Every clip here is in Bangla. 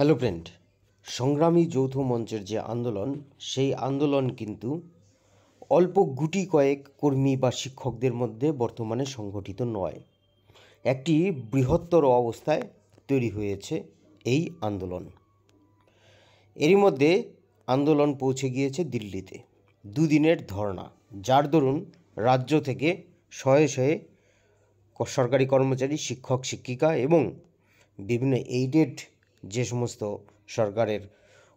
হ্যালো ফ্রেন্ড সংগ্রামী যৌথ মঞ্চের যে আন্দোলন সেই আন্দোলন কিন্তু অল্প গুটি কয়েক কর্মী বা শিক্ষকদের মধ্যে বর্তমানে সংগঠিত নয় একটি বৃহত্তর অবস্থায় তৈরি হয়েছে এই আন্দোলন এরই মধ্যে আন্দোলন পৌঁছে গিয়েছে দিল্লিতে দুদিনের ধর্ণা যার দরুন রাজ্য থেকে শয়ে শয়ে সরকারি কর্মচারী শিক্ষক শিক্ষিকা এবং বিভিন্ন এইডেড যে সমস্ত সরকারের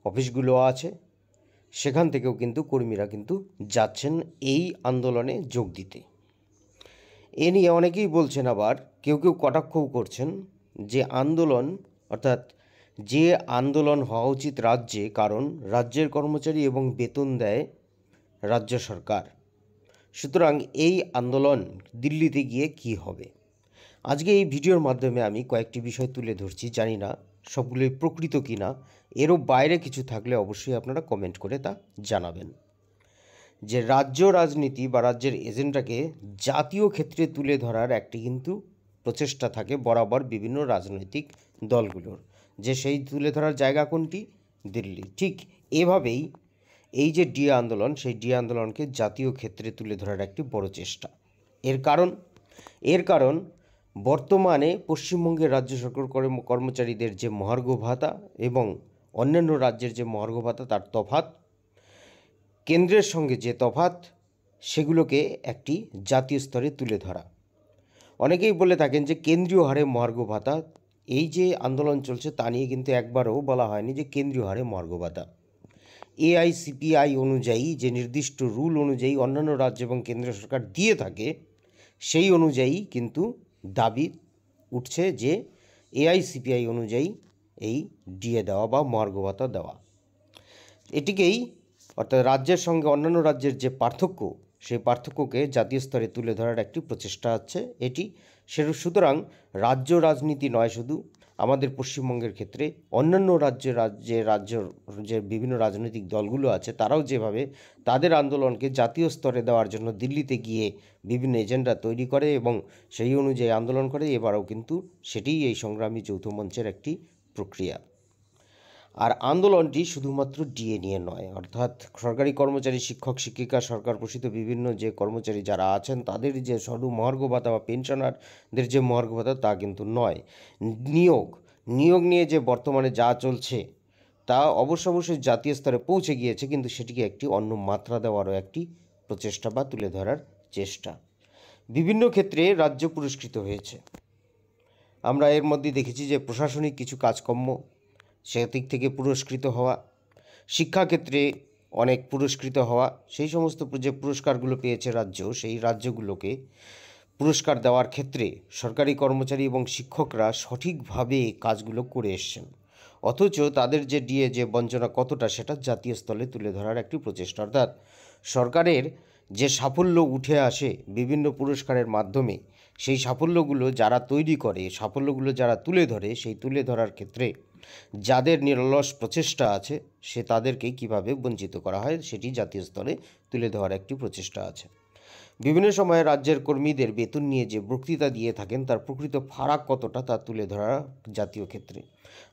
অফিসগুলো আছে সেখান থেকেও কিন্তু কর্মীরা কিন্তু যাচ্ছেন এই আন্দোলনে যোগ দিতে এ নিয়ে অনেকেই বলছেন আবার কেউ কেউ কটাক্ষও করছেন যে আন্দোলন অর্থাৎ যে আন্দোলন হওয়া উচিত রাজ্যে কারণ রাজ্যের কর্মচারী এবং বেতন দেয় রাজ্য সরকার সুতরাং এই আন্দোলন দিল্লিতে গিয়ে কি হবে আজকে এই ভিডিওর মাধ্যমে আমি কয়েকটি বিষয় তুলে ধরছি জানি না সবগুলোই প্রকৃত কি না এরও বাইরে কিছু থাকলে অবশ্যই আপনারা কমেন্ট করে তা জানাবেন যে রাজ্য রাজনীতি বা রাজ্যের এজেন্ডাকে জাতীয় ক্ষেত্রে তুলে ধরার একটি কিন্তু প্রচেষ্টা থাকে বরাবর বিভিন্ন রাজনৈতিক দলগুলোর যে সেই তুলে ধরার জায়গা কোনটি দিল্লি ঠিক এভাবেই এই যে ডি আন্দোলন সেই ডি আন্দোলনকে জাতীয় ক্ষেত্রে তুলে ধরার একটি বড় চেষ্টা এর কারণ এর কারণ বর্তমানে পশ্চিমবঙ্গের রাজ্য সরকার কর্মচারীদের যে মহার্ঘ ভাতা এবং অন্যান্য রাজ্যের যে মহার্ঘ ভাতা তার তফাত কেন্দ্রের সঙ্গে যে তফাত সেগুলোকে একটি জাতীয় স্তরে তুলে ধরা অনেকেই বলে থাকেন যে কেন্দ্রীয় হারে মহার্ঘ ভাতা এই যে আন্দোলন চলছে তা নিয়ে কিন্তু একবারও বলা হয়নি যে কেন্দ্রীয় হারে মহার্ঘ ভাতা এআইসিপিআই অনুযায়ী যে নির্দিষ্ট রুল অনুযায়ী অন্যান্য রাজ্য এবং কেন্দ্র সরকার দিয়ে থাকে সেই অনুযায়ী কিন্তু দাবি উঠছে যে এআইসিপিআই অনুযায়ী এই ডিএ দেওয়া বা মার্গভাতা দেওয়া এটিকেই অর্থাৎ রাজ্যের সঙ্গে অন্যান্য রাজ্যের যে পার্থক্য সেই পার্থক্যকে জাতীয় স্তরে তুলে ধরার একটি প্রচেষ্টা আছে এটি সে সুতরাং রাজ্য রাজনীতি নয় শুধু আমাদের পশ্চিমবঙ্গের ক্ষেত্রে অন্যান্য রাজ্য রাজ্যে রাজ্য যে বিভিন্ন রাজনৈতিক দলগুলো আছে তারাও যেভাবে তাদের আন্দোলনকে জাতীয় স্তরে দেওয়ার জন্য দিল্লিতে গিয়ে বিভিন্ন এজেন্ডা তৈরি করে এবং সেই অনুযায়ী আন্দোলন করে এবারও কিন্তু সেটিই এই সংগ্রামী যৌথ মঞ্চের একটি প্রক্রিয়া আর আন্দোলনটি শুধুমাত্র ডিএ নিয়ে নয় অর্থাৎ সরকারি কর্মচারী শিক্ষক শিক্ষিকা সরকার পোষিত বিভিন্ন যে কর্মচারী যারা আছেন তাদের যে সরু মহার্ঘ ভাতা বা পেনশনারদের যে মহার্ঘ ভাতা তা কিন্তু নয় নিয়োগ নিয়োগ নিয়ে যে বর্তমানে যা চলছে তা অবশ্য অবশ্যই জাতীয় স্তরে পৌঁছে গিয়েছে কিন্তু সেটিকে একটি অন্য মাত্রা দেওয়ারও একটি প্রচেষ্টা বা তুলে ধরার চেষ্টা বিভিন্ন ক্ষেত্রে রাজ্য পুরস্কৃত হয়েছে আমরা এর মধ্যে দেখেছি যে প্রশাসনিক কিছু কাজকর্ম সেদিক থেকে পুরস্কৃত হওয়া শিক্ষাক্ষেত্রে অনেক পুরস্কৃত হওয়া সেই সমস্ত যে পুরস্কারগুলো পেয়েছে রাজ্য সেই রাজ্যগুলোকে পুরস্কার দেওয়ার ক্ষেত্রে সরকারি কর্মচারী এবং শিক্ষকরা সঠিকভাবে কাজগুলো করে এসছেন অথচ তাদের যে ডিএ যে বঞ্চনা কতটা সেটা জাতীয় স্তরে তুলে ধরার একটি প্রচেষ্টা অর্থাৎ সরকারের যে সাফল্য উঠে আসে বিভিন্ন পুরস্কারের মাধ্যমে সেই সাফল্যগুলো যারা তৈরি করে সাফল্যগুলো যারা তুলে ধরে সেই তুলে ধরার ক্ষেত্রে যাদের নিরলস প্রচেষ্টা আছে সে তাদেরকে কিভাবে বঞ্চিত করা হয় সেটি জাতীয় স্তরে তুলে ধরার একটি প্রচেষ্টা আছে বিভিন্ন সময়ে রাজ্যের কর্মীদের বেতন নিয়ে যে বক্তৃতা দিয়ে থাকেন তার প্রকৃত ফারাক কতটা তা তুলে ধরা জাতীয় ক্ষেত্রে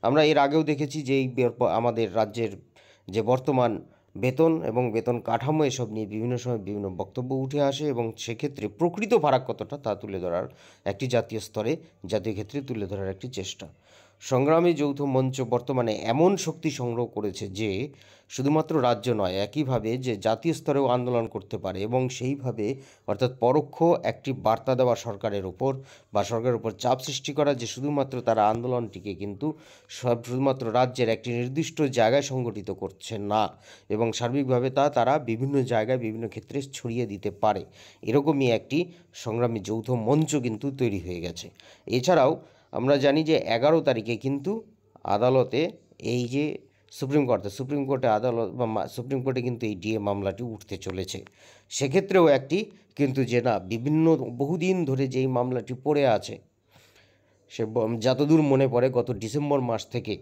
আমরা এর আগেও দেখেছি যে এই আমাদের রাজ্যের যে বর্তমান বেতন এবং বেতন কাঠামো এসব নিয়ে বিভিন্ন সময় বিভিন্ন বক্তব্য উঠে আসে এবং সেক্ষেত্রে প্রকৃত ফারাক কতটা তা তুলে ধরার একটি জাতীয় স্তরে জাতীয় ক্ষেত্রে তুলে ধরার একটি চেষ্টা সংগ্রামী যৌথ মঞ্চ বর্তমানে এমন শক্তি সংগ্রহ করেছে যে শুধুমাত্র রাজ্য নয় একইভাবে যে জাতীয় স্তরেও আন্দোলন করতে পারে এবং সেইভাবে অর্থাৎ পরোক্ষ একটি বার্তা দেওয়া সরকারের ওপর বা সরকারের উপর চাপ সৃষ্টি করা যে শুধুমাত্র তারা আন্দোলনটিকে কিন্তু সব শুধুমাত্র রাজ্যের একটি নির্দিষ্ট জায়গায় সংগঠিত করছে না এবং সার্বিকভাবে তা তারা বিভিন্ন জায়গায় বিভিন্ন ক্ষেত্রে ছড়িয়ে দিতে পারে এরকমই একটি সংগ্রামী যৌথ মঞ্চ কিন্তু তৈরি হয়ে গেছে এছাড়াও আমরা জানি যে এগারো তারিখে কিন্তু আদালতে এই যে সুপ্রিম কোর্টে সুপ্রিম কোর্টে আদালত বা সুপ্রিম কোর্টে কিন্তু এই ডিএ মামলাটি উঠতে চলেছে সেক্ষেত্রেও একটি কিন্তু যে না বিভিন্ন বহুদিন ধরে যেই মামলাটি পড়ে আছে সে যতদূর মনে পড়ে গত ডিসেম্বর মাস থেকে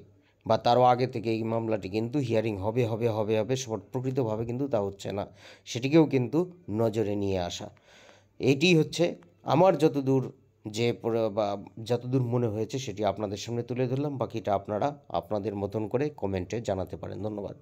বা তারও আগে থেকে এই মামলাটি কিন্তু হিয়ারিং হবে হবে হবে হবে প্রকৃতভাবে কিন্তু তা হচ্ছে না সেটিকেও কিন্তু নজরে নিয়ে আসা এটি হচ্ছে আমার যতদূর যে বা যতদূর মনে হয়েছে সেটি আপনাদের সামনে তুলে ধরলাম বাকিটা আপনারা আপনাদের মতন করে কমেন্টে জানাতে পারেন ধন্যবাদ